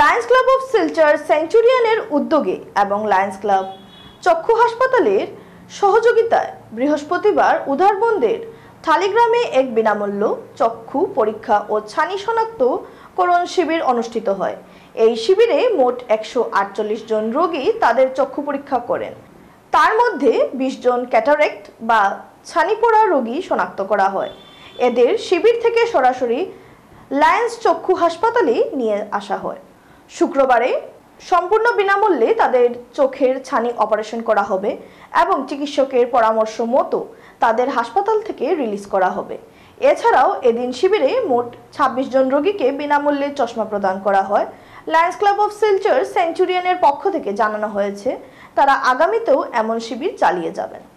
Lions club of Silchar সেঞ্চুরিয়ানের উদ্যোগে এবং লায়ন্স ক্লাব চক্ষু হাসপাতালের সহযোগিতায় বৃহস্পতিবার উদারবন্দের থালিগ্রামে এক বিনামূল্য চক্ষু পরীক্ষা ও ছানি শনাক্তকরণ শিবির অনুষ্ঠিত হয় এই শিবিরে মোট একশো জন রোগী তাদের চক্ষু পরীক্ষা করেন তার মধ্যে ২০ জন ক্যাটারেক্ট বা ছানি পোড়া রোগী শনাক্ত করা হয় এদের শিবির থেকে সরাসরি লায়েন্স চক্ষু হাসপাতালে নিয়ে আসা হয় শুক্রবারে সম্পূর্ণ বিনামূল্যে তাদের চোখের ছানি অপারেশন করা হবে এবং চিকিৎসকের পরামর্শ মতো তাদের হাসপাতাল থেকে রিলিজ করা হবে এছাড়াও এদিন শিবিরে মোট ২৬ জন রোগীকে বিনামূল্যে চশমা প্রদান করা হয় লায়ন্স ক্লাব অফ সিলচার সেঞ্চুরিয়ানের পক্ষ থেকে জানানো হয়েছে তারা আগামীতেও এমন শিবির চালিয়ে যাবেন